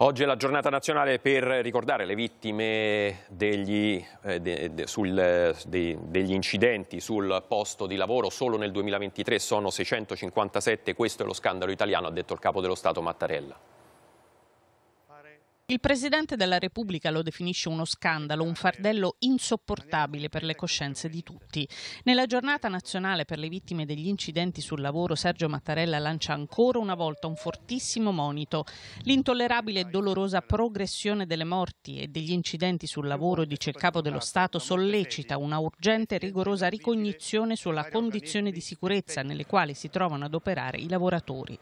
Oggi è la giornata nazionale per ricordare le vittime degli, eh, de, de, sul, eh, de, degli, incidenti sul posto di lavoro. Solo nel 2023 sono 657, questo è lo scandalo italiano, ha detto il capo dello Stato Mattarella. Il Presidente della Repubblica lo definisce uno scandalo, un fardello insopportabile per le coscienze di tutti. Nella giornata nazionale per le vittime degli incidenti sul lavoro, Sergio Mattarella lancia ancora una volta un fortissimo monito. L'intollerabile e dolorosa progressione delle morti e degli incidenti sul lavoro, dice il Capo dello Stato, sollecita una urgente e rigorosa ricognizione sulla condizione di sicurezza nelle quali si trovano ad operare i lavoratori.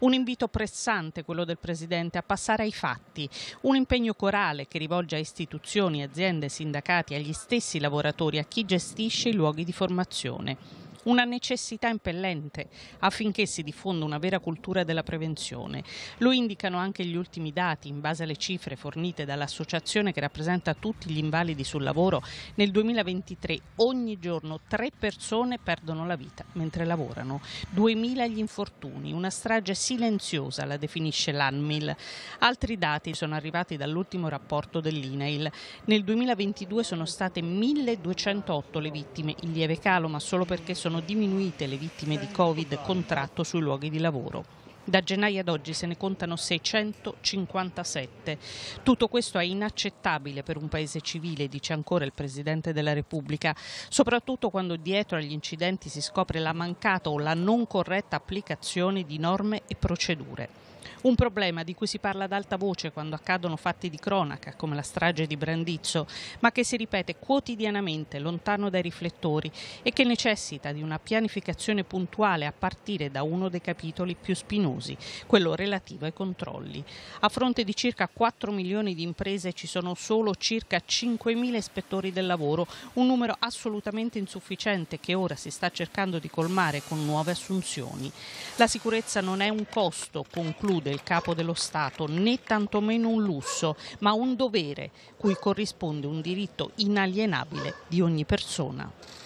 Un invito pressante quello del Presidente a passare ai fatti un impegno corale che rivolge a istituzioni, aziende, sindacati, agli stessi lavoratori, a chi gestisce i luoghi di formazione una necessità impellente affinché si diffonda una vera cultura della prevenzione. Lo indicano anche gli ultimi dati in base alle cifre fornite dall'associazione che rappresenta tutti gli invalidi sul lavoro. Nel 2023 ogni giorno tre persone perdono la vita mentre lavorano, 2000 gli infortuni, una strage silenziosa la definisce l'ANMIL. Altri dati sono arrivati dall'ultimo rapporto dell'INAIL. Nel 2022 sono state 1208 le vittime, in lieve calo ma solo perché sono sono diminuite le vittime di Covid contratto sui luoghi di lavoro. Da gennaio ad oggi se ne contano 657. Tutto questo è inaccettabile per un paese civile, dice ancora il Presidente della Repubblica, soprattutto quando dietro agli incidenti si scopre la mancata o la non corretta applicazione di norme e procedure. Un problema di cui si parla ad alta voce quando accadono fatti di cronaca, come la strage di Brandizzo, ma che si ripete quotidianamente lontano dai riflettori e che necessita di una pianificazione puntuale a partire da uno dei capitoli più spinosi usi, quello relativo ai controlli. A fronte di circa 4 milioni di imprese ci sono solo circa 5 mila ispettori del lavoro, un numero assolutamente insufficiente che ora si sta cercando di colmare con nuove assunzioni. La sicurezza non è un costo, conclude il capo dello Stato, né tantomeno un lusso, ma un dovere cui corrisponde un diritto inalienabile di ogni persona.